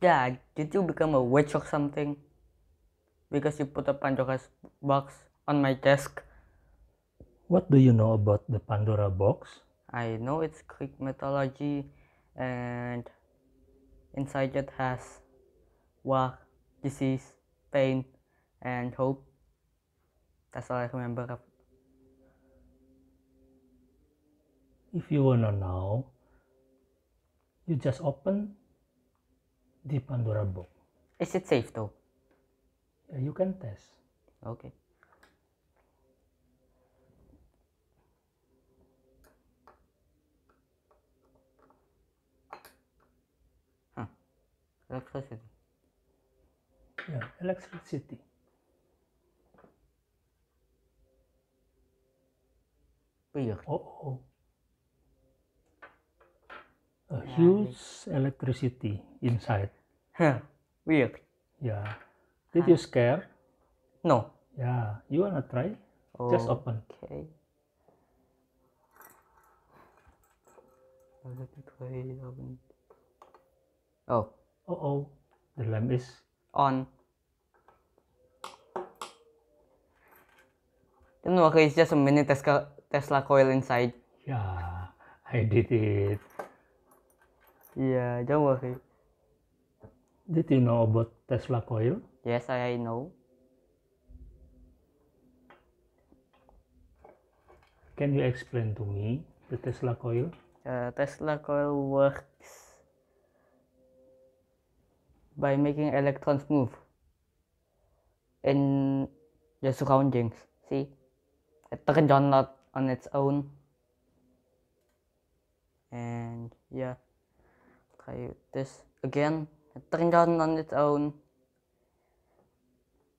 Dad, did you become a witch or something? Because you put a Pandora's box on my desk. What do you know about the Pandora box? I know it's Greek mythology and inside it has war, disease, pain, and hope. That's all I remember If you wanna know, you just open the Pandora book. Is it safe though? Uh, you can test. Okay. Huh. Electricity. Yeah, electricity. Oh, oh. a ya, huge electricity inside. Huh. Weird. Yeah. Ya. Did you scare? No. Yeah. You wanna try? Oh, Just open. Okay. Oh. Oh oh. The lamp is on. Then what is just a mini Tesla coil inside? Yeah, I did it. Yeah, don't worry. Did you know about Tesla coil? Yes, I know. Can you explain to me the Tesla coil? Uh, Tesla coil works by making electrons move in the surroundings. See, it turns on not on its own, and yeah. try this again. It down on its own.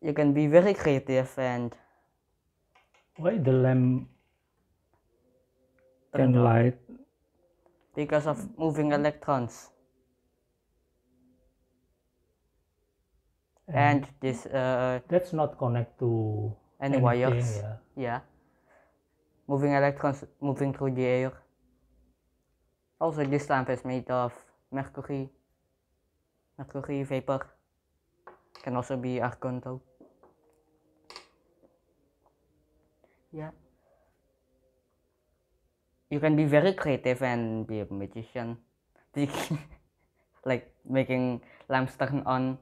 You can be very creative and. Why the lamp can light? Because of moving electrons. And, and this. Uh, That's not connect to any wires. Yeah. yeah. Moving electrons moving through the air. Also, this lamp is made of mercury, mercury vapor can also be argon though. Yeah. You can be very creative and be a magician. like making lamps turn on.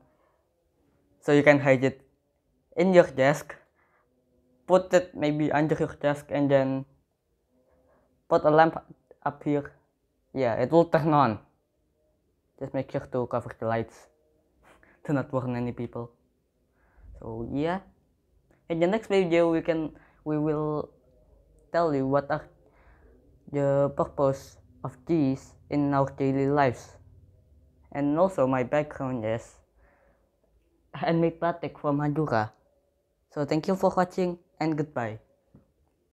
So you can hide it in your desk. Put it maybe under your desk and then put a lamp up here. Yeah, it will turn on just make sure to cover the lights to not warn any people so yeah in the next video we can we will tell you what are the purpose of these in our daily lives and also my background is handmade batik from Madura so thank you for watching and goodbye